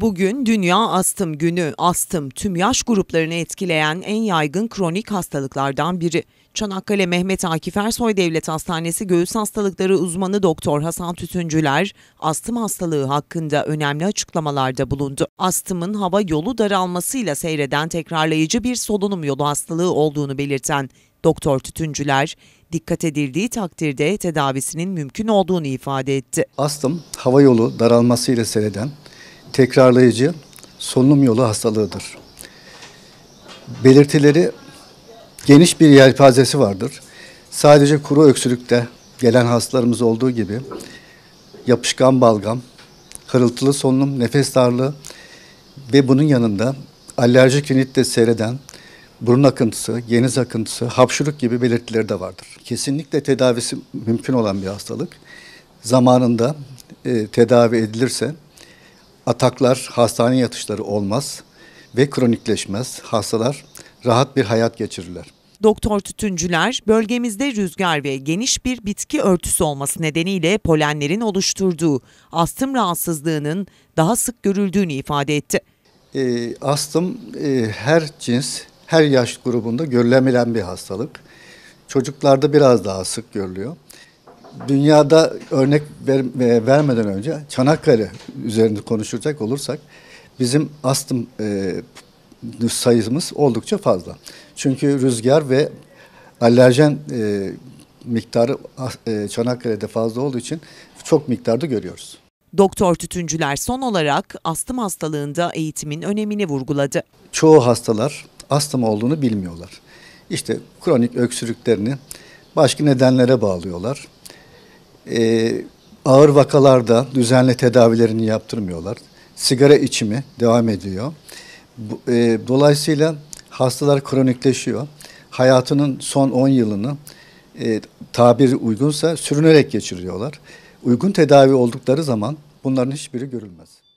Bugün Dünya Astım Günü. Astım tüm yaş gruplarını etkileyen en yaygın kronik hastalıklardan biri. Çanakkale Mehmet Akif Ersoy Devlet Hastanesi göğüs hastalıkları uzmanı Doktor Hasan Tütüncüler astım hastalığı hakkında önemli açıklamalarda bulundu. Astımın hava yolu daralmasıyla seyreden tekrarlayıcı bir solunum yolu hastalığı olduğunu belirten Doktor Tütüncüler dikkat edildiği takdirde tedavisinin mümkün olduğunu ifade etti. Astım hava yolu daralmasıyla seyreden tekrarlayıcı solunum yolu hastalığıdır. Belirtileri geniş bir yelpazesi vardır. Sadece kuru öksürükte gelen hastalarımız olduğu gibi yapışkan balgam, hırıltılı solunum, nefes darlığı ve bunun yanında alerjik rinitte seyreden burun akıntısı, geniz akıntısı, hapşuruk gibi belirtileri de vardır. Kesinlikle tedavisi mümkün olan bir hastalık. Zamanında e, tedavi edilirse Ataklar, hastane yatışları olmaz ve kronikleşmez. Hastalar rahat bir hayat geçirirler. Doktor Tütüncüler, bölgemizde rüzgar ve geniş bir bitki örtüsü olması nedeniyle polenlerin oluşturduğu astım rahatsızlığının daha sık görüldüğünü ifade etti. E, astım e, her cins, her yaş grubunda görülebilen bir hastalık. Çocuklarda biraz daha sık görülüyor dünyada örnek ver, e, vermeden önce Çanakkale üzerinde konuşacak olursak bizim astım e, sayımız oldukça fazla. Çünkü rüzgar ve alerjen e, miktarı e, Çanakkale'de fazla olduğu için çok miktarda görüyoruz. Doktor tütüncüler son olarak astım hastalığında eğitimin önemini vurguladı. Çoğu hastalar astım olduğunu bilmiyorlar. İşte kronik öksürüklerini başka nedenlere bağlıyorlar e, ağır vakalarda düzenli tedavilerini yaptırmıyorlar. Sigara içimi devam ediyor. Bu, e, dolayısıyla hastalar kronikleşiyor. Hayatının son 10 yılını e, tabir uygunsa sürünerek geçiriyorlar. Uygun tedavi oldukları zaman bunların hiçbiri görülmez.